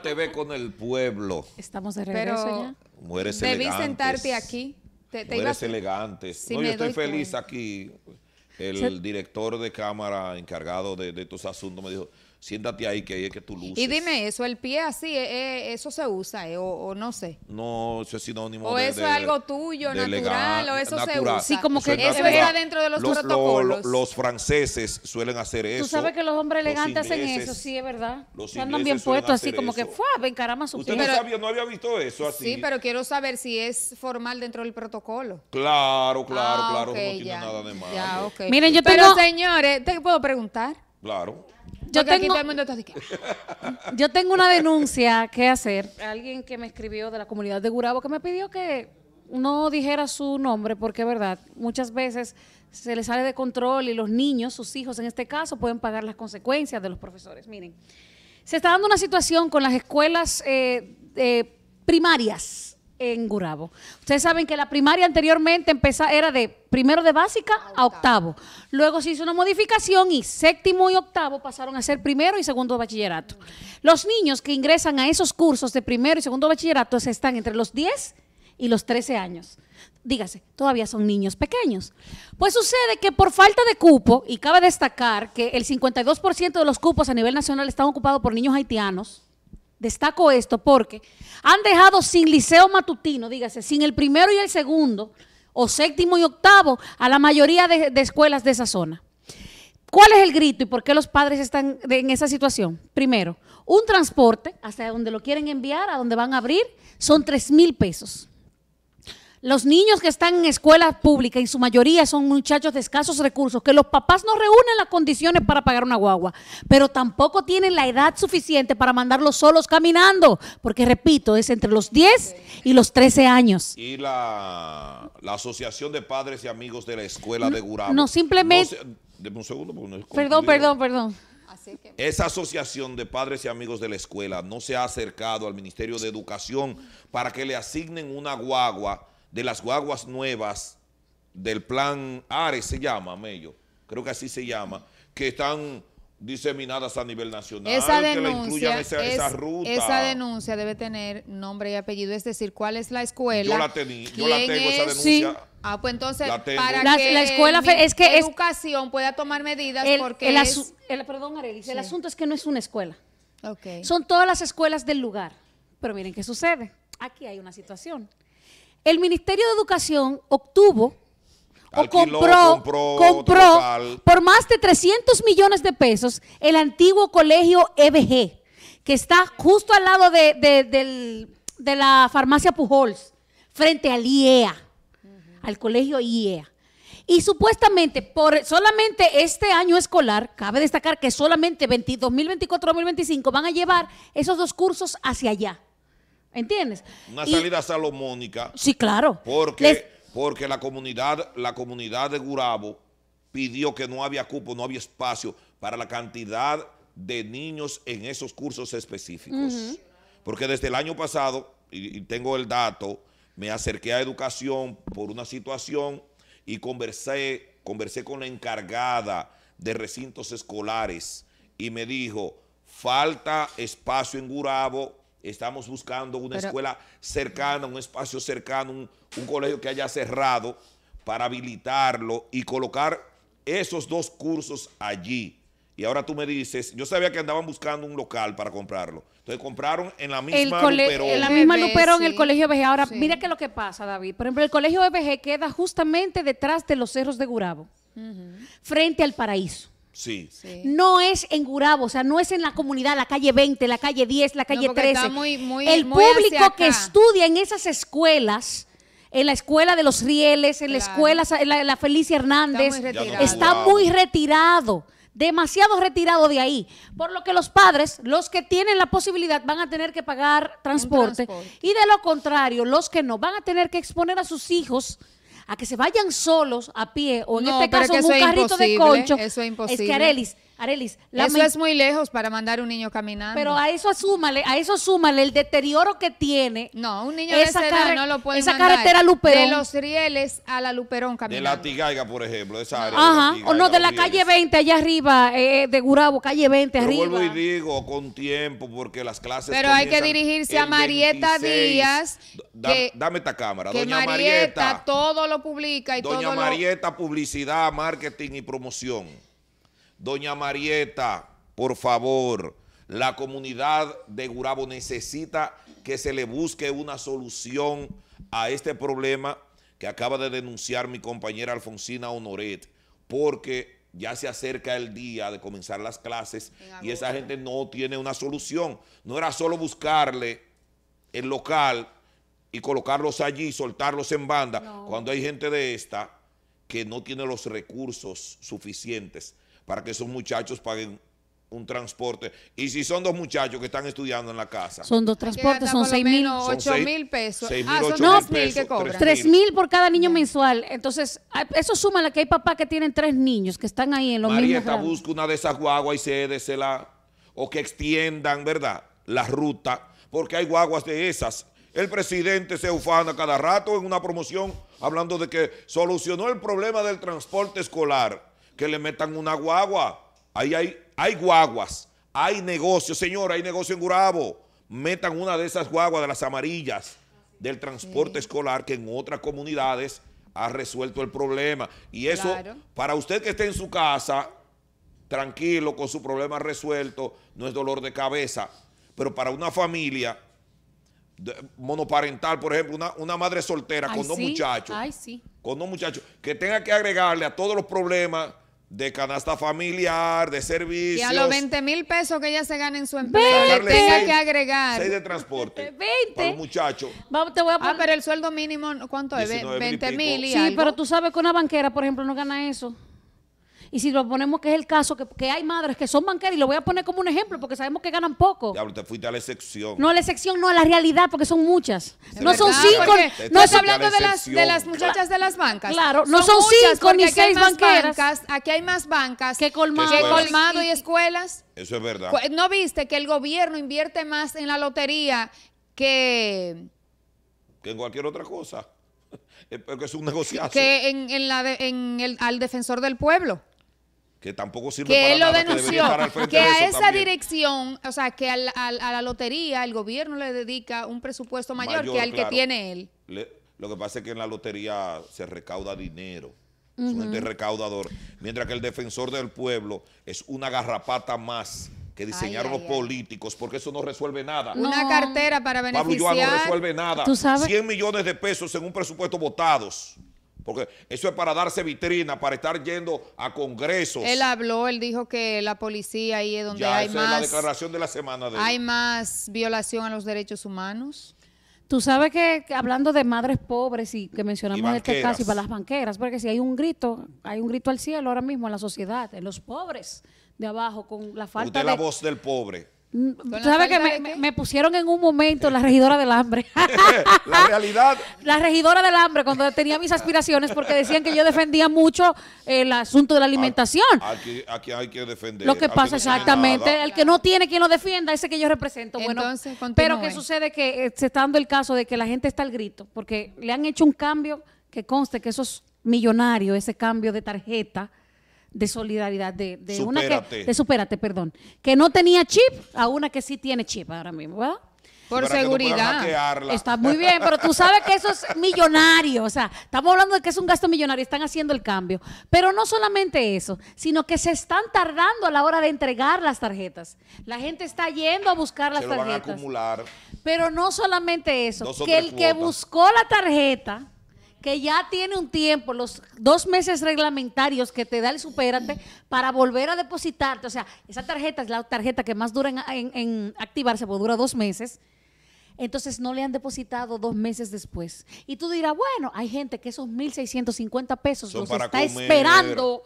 te TV con el pueblo. Estamos de regreso Pero ya. Mujeres Debí sentarte aquí. Te, te no, yo estoy feliz aquí. El director de cámara encargado de estos asuntos me dijo, siéntate ahí que ahí es que tú luces. Y dime eso, el pie así, eh, eh, eso se usa eh, o, no sé. No, eso es sinónimo o de... O eso es algo tuyo, natural, o eso se usa. Sí, como que eso, era dentro de los, protocolos. los franceses suelen hacer eso. Tú sabes que los hombres elegantes hacen eso, sí, es verdad. Los andan bien puestos así, como eso. que fue, encarama su Usted pie. No, no había visto eso así. Sí, pero quiero saber si es formal dentro del protocolo. Claro, claro, ah, claro, no tiene nada de malo. Ya, okay. Miren, yo Pero señores, ¿te puedo preguntar? Claro. Ah". yo tengo, una denuncia que hacer. Alguien que me escribió de la comunidad de Gurabo que me pidió que no dijera su nombre porque, es verdad, muchas veces se le sale de control y los niños, sus hijos en este caso, pueden pagar las consecuencias de los profesores. Miren, se está dando una situación con las escuelas eh, eh, primarias en Gurabo. Ustedes saben que la primaria anteriormente empezaba, era de primero de básica a octavo. Luego se hizo una modificación y séptimo y octavo pasaron a ser primero y segundo bachillerato. Los niños que ingresan a esos cursos de primero y segundo bachillerato están entre los 10 y los 13 años. Dígase, todavía son niños pequeños. Pues sucede que por falta de cupo, y cabe destacar que el 52% de los cupos a nivel nacional están ocupados por niños haitianos, Destaco esto porque han dejado sin liceo matutino, dígase, sin el primero y el segundo, o séptimo y octavo, a la mayoría de, escuelas de esa zona. ¿Cuál es el grito y por qué los padres están en esa situación? Primero, un transporte, hasta donde lo quieren enviar, a donde van a abrir, son tres mil pesos. Los niños que están en escuelas públicas, y su mayoría son muchachos de escasos recursos, que los papás no reúnen las condiciones para pagar una guagua, pero tampoco tienen la edad suficiente para mandarlos solos caminando, porque repito, es entre los 10 y los 13 años. Y la, Asociación de Padres y Amigos de la Escuela de Gurabo. No, simplemente... deme un segundo. Porque no perdón, perdón, perdón. Esa asociación de padres y amigos de la escuela no se ha acercado al Ministerio de Educación para que le asignen una guagua de las guaguas nuevas del plan Ares, se llama, Mello, creo que así se llama, que están diseminadas a nivel nacional. Esa denuncia, esa, denuncia debe tener nombre y apellido, es decir, cuál es la escuela. Yo la, yo la tengo es? esa denuncia. Ah, pues entonces, para que la escuela es que educación pueda tomar medidas porque el, el perdón, el asunto es que no es una escuela. Son todas las escuelas del lugar. Pero miren qué sucede. Aquí hay una situación. El Ministerio de Educación obtuvo o compró, por más de 300 millones de pesos el antiguo colegio EBG, que está justo al lado de, la farmacia Pujols, frente al IEA, al colegio IEA. Y supuestamente, por solamente este año escolar, cabe destacar que solamente 2024-2025 van a llevar esos dos cursos hacia allá. ¿Entiendes? Una salida salomónica. Sí, claro. Porque, porque la, comunidad, la comunidad de Gurabo pidió que no había cupo, no había espacio para la cantidad de niños en esos cursos específicos. Porque desde el año pasado, y, tengo el dato, me acerqué a educación por una situación y conversé, conversé con la encargada de recintos escolares y me dijo, falta espacio en Gurabo Estamos buscando una escuela cercana, un espacio cercano, un, colegio que haya cerrado para habilitarlo y colocar esos dos cursos allí. Y ahora tú me dices, yo sabía que andaban buscando un local para comprarlo. Entonces compraron en la misma Luperón. En la misma Luperón, el colegio BG. Ahora, mira qué es lo que pasa, David. Por ejemplo, el colegio BG queda justamente detrás de los cerros de Gurabo, frente al paraíso. No es en Gurabo, o sea, no es en la comunidad, la calle 20, la calle 10, la calle 13. el público que estudia en esas escuelas, en la escuela de los Rieles, en la escuela la, Felicia Hernández, está muy retirado. demasiado retirado de ahí. Por lo que los padres, los que tienen la posibilidad, van a tener que pagar transporte, y de lo contrario, los que no, van a tener que exponer a sus hijos a que se vayan solos a pie o en este caso en un carrito de concho. es imposible. Es que Arelis, la eso es muy lejos para mandar un niño caminando. Pero a eso súmale, a eso súmale el deterioro que tiene. No, un niño esa de esa no lo puede Esa carretera Luperón. De los rieles a la Luperón caminando. De la Tigaiga, por ejemplo, esa Ajá, o no, de la calle 20 allá arriba, eh, de Gurabo, calle 20 Pero arriba. vuelvo y digo, con tiempo, porque las clases Pero hay que dirigirse a Marieta Díaz. dame esta cámara, Doña Marieta, Marieta. todo lo publica y Doña Marieta, publicidad, marketing y promoción. Doña Marieta, por favor, la comunidad de Gurabo necesita que se le busque una solución a este problema que acaba de denunciar mi compañera Alfonsina Honoret, porque ya se acerca el día de comenzar las clases y esa gente no tiene una solución. No era solo buscarle el local y colocarlos allí, y soltarlos en banda, cuando hay gente de esta que no tiene los recursos suficientes para que esos muchachos paguen un transporte. Y si son dos muchachos que están estudiando en la casa. Son dos transportes, son seis mil. Ocho mil pesos. mil Tres mil por cada niño mensual. Entonces, ah, eso suma la que hay papás que tienen tres niños que están ahí en los Marieta, está busca una de esas guaguas y cédesela. O que extiendan, ¿verdad? La ruta. Porque hay guaguas de esas. El presidente se ufana cada rato en una promoción hablando de que solucionó el problema del transporte escolar que le metan una guagua. Ahí hay, hay guaguas, hay negocios, señor, hay negocio en Gurabo. Metan una de esas guaguas de las amarillas del transporte escolar que en otras comunidades ha resuelto el problema. Y eso, para usted que esté en su casa, tranquilo, con su problema resuelto, no es dolor de cabeza. Pero para una familia monoparental, por ejemplo, una, madre soltera con dos muchachos, con dos muchachos, que tenga que agregarle a todos los problemas de canasta familiar, de servicios. Y a los 20 mil pesos que ella se gana en su empresa, le tenga que agregar. 6 de transporte. 20. Para los te voy a ah, poner... el sueldo mínimo, ¿cuánto es? 20 mil Sí, pero tú sabes que una banquera, por ejemplo, no gana eso. Y si lo ponemos que es el caso, que, hay madres que son banqueras, y lo voy a poner como un ejemplo, porque sabemos que ganan poco. Diablo, te fuiste a la excepción. No a la excepción, no a la realidad, porque son muchas. no son cinco. no estás hablando de las, de las muchachas de las bancas. Claro, no son, cinco ni seis banqueras. aquí hay más bancas que colmado, y, y escuelas. Eso es verdad. ¿No viste que el gobierno invierte más en la lotería que... Que en cualquier otra cosa que es un negociazo. Que en, la en el, al defensor del pueblo. Que tampoco sirve que para él lo denunció. Que, a esa dirección, o sea, que a la lotería el gobierno le dedica un presupuesto mayor, que al que tiene él. lo que pasa es que en la lotería se recauda dinero. Es un ente recaudador. Mientras que el defensor del pueblo es una garrapata más diseñar diseñaron los políticos, porque eso no resuelve nada. Una cartera para beneficiar. Pablo no resuelve nada. 100 millones de pesos en un presupuesto votados. Porque eso es para darse vitrina, para estar yendo a congresos. Él habló, él dijo que la policía ahí es donde hay más. la declaración de la semana Hay más violación a los derechos humanos. Tú sabes que, hablando de madres pobres y que mencionamos este caso y para las banqueras, porque si hay un grito, hay un grito al cielo ahora mismo en la sociedad, en los pobres de abajo, con la falta Usted de... la voz del pobre. Mm, ¿Sabe que me, pusieron en un momento la regidora del hambre? la realidad. La regidora del hambre, cuando tenía mis aspiraciones, porque decían que yo defendía mucho el asunto de la alimentación. Aquí, aquí hay que defender. Lo que pasa exactamente, el que no tiene quien lo defienda, ese que yo represento. Bueno, pero que sucede que eh, se está dando el caso de que la gente está al grito, porque le han hecho un cambio que conste que esos millonarios ese cambio de tarjeta de solidaridad, de, de una que, de perdón, que no tenía chip a una que sí tiene chip ahora mismo, ¿verdad? Por seguridad. Está muy bien, pero tú sabes que eso es millonario. O sea, estamos hablando de que es un gasto millonario, están haciendo el cambio. Pero no solamente eso, sino que se están tardando a la hora de entregar las tarjetas. La gente está yendo a buscar las tarjetas. Pero no solamente eso, que el que buscó la tarjeta que ya tiene un tiempo, los dos meses reglamentarios que te da el superante para volver a depositarte. O sea, esa tarjeta es la tarjeta que más dura en, activarse, porque dura dos meses. Entonces no le han depositado dos meses después. Y tú dirás, bueno, hay gente que esos 1.650 pesos los está esperando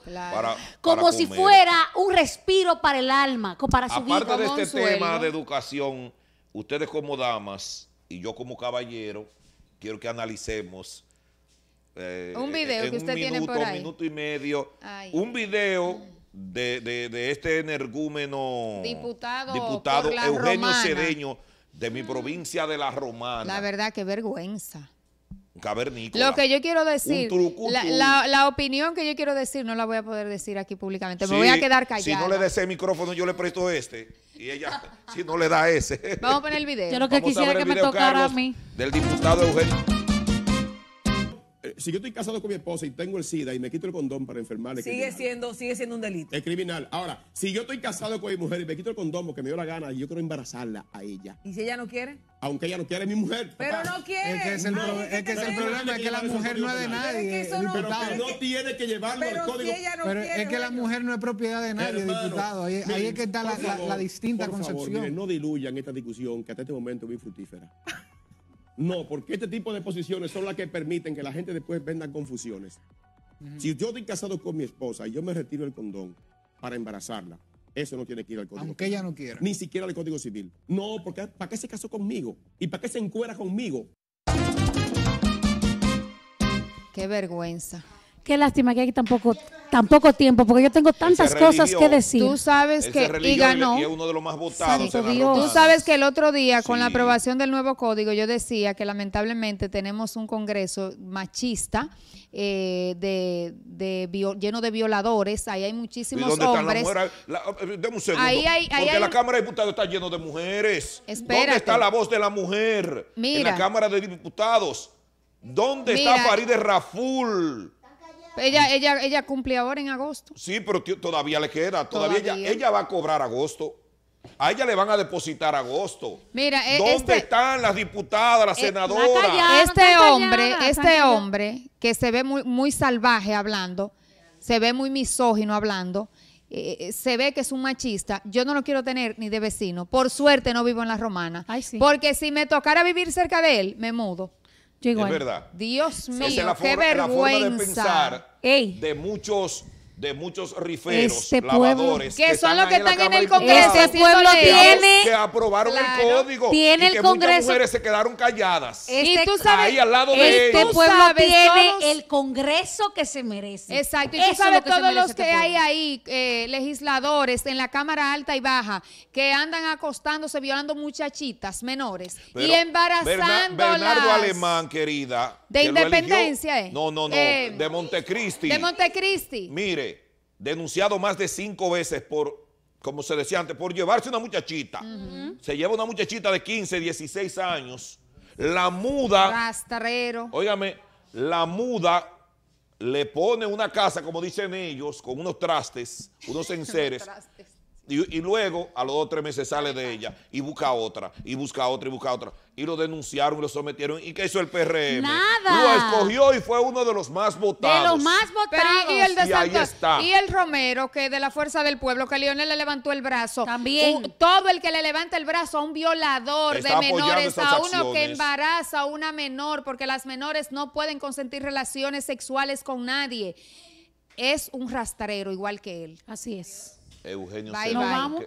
como si fuera un respiro para el alma, para su vida. Aparte de este tema de educación, ustedes como damas y yo como caballero, quiero que analicemos eh, un eh, video que usted tiene minuto, por Un minuto y medio. un video ah. de, este energúmeno diputado, diputado Eugenio Cedeño de mi mm. provincia de La Romana. La verdad, qué vergüenza. Cavernícola. Lo que yo quiero decir, la, la, opinión que yo quiero decir no la voy a poder decir aquí públicamente. Me voy a quedar callada. Si no le da ese micrófono, yo le presto este. Y ella, si no le da ese. Vamos a poner el video. Yo lo que quisiera que me tocara a mí. Del diputado Eugenio si yo estoy casado con mi esposa y tengo el SIDA y me quito el condón para enfermarle. Sigue siendo, sigue siendo un delito. Es criminal. Ahora, si yo estoy casado con mi mujer y me quito el condón porque me dio la gana y yo quiero embarazarla a ella. ¿Y si ella no quiere? Aunque ella no quiere, mi mujer. Pero no quiere. Es que es el, problema, es que la mujer no es de nadie. Pero no, no tiene que llevarlo al código. es que la mujer no es propiedad de nadie, diputado. Ahí, es que está la, distinta concepción. no diluyan esta discusión que hasta este momento es muy fructífera. No, porque este tipo de posiciones son las que permiten que la gente después venda confusiones. Si yo estoy casado con mi esposa y yo me retiro el condón para embarazarla, eso no tiene que ir al código. Aunque ella no quiera. Ni siquiera al código civil. No, porque ¿para qué se casó conmigo? ¿Y para qué se encuera conmigo? Qué vergüenza. Qué lástima que hay tampoco tan tiempo, porque yo tengo tantas cosas que decir. Tú sabes que y ganó. Tú sabes que el otro día, con la aprobación del nuevo código, yo decía que lamentablemente tenemos un Congreso machista, eh, de, de, lleno de violadores. Ahí hay muchísimos hombres. Están las mujeres? Eh, un segundo. porque la Cámara de Diputados está lleno de mujeres. Espera. ¿Dónde está la voz de la mujer? En la Cámara de Diputados. ¿Dónde está Farideh Raful? Ella, ella, ella cumple ahora en agosto. Sí, pero todavía le queda. Todavía, Ella, va a cobrar agosto. A ella le van a depositar agosto. Mira, e, ¿dónde este- están las diputadas, las eh, senadoras? este hombre, este hombre que se ve muy, salvaje hablando, se ve muy misógino hablando, eh, se ve que es un machista. Yo no lo quiero tener ni de vecino. Por suerte no vivo en la Romana, porque si me tocara vivir cerca de él, me mudo. Yo igual. Es verdad. Dios mío, Esa es la qué forma, vergüenza. forma de pensar Ey. de muchos de muchos riferos, este que, son los que están en, el Congreso. Este pueblo tiene. Que aprobaron el código. y que Congreso. mujeres se quedaron calladas. Este, tú sabes, ahí al lado de este ellos. pueblo tiene el Congreso que se merece. Exacto. Y tú sabes que todos los este que hay ahí, eh, legisladores en la Cámara Alta y Baja, que andan acostándose, violando muchachitas menores y embarazando Bernardo Alemán, querida. De Independencia, eh, No, no, no. Eh, de Montecristi. De Montecristi. Mire denunciado más de cinco veces por, como se decía antes, por llevarse una muchachita. Se lleva una muchachita de 15, 16 años, la muda... Rastrero. Óigame, la muda le pone una casa, como dicen ellos, con unos trastes, unos enseres, y, luego, a los dos o tres meses, sale de ella y busca otra, y busca otra, y busca otra. Y lo denunciaron y lo sometieron. ¿Y qué hizo el PRM? Nada. Lo escogió y fue uno de los más votados. De los más votados. y el Y el Romero, que de la Fuerza del Pueblo, que Lionel le levantó el brazo. También. todo el que le levanta el brazo a un violador de menores, a uno que embaraza a una menor, porque las menores no pueden consentir relaciones sexuales con nadie. Es un rastrero igual que él. Así es. Eugenio bye, bye.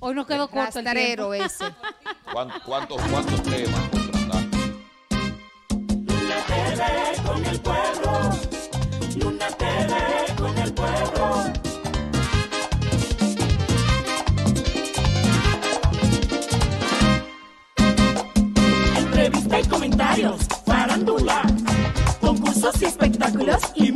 Hoy nos quedó corto el tiempo. ese. ¿Cuántos, cuántos, cuántos temas Luna TV con el pueblo. Luna TV con el pueblo. Entrevista y comentarios, farándula, concursos y espectáculos y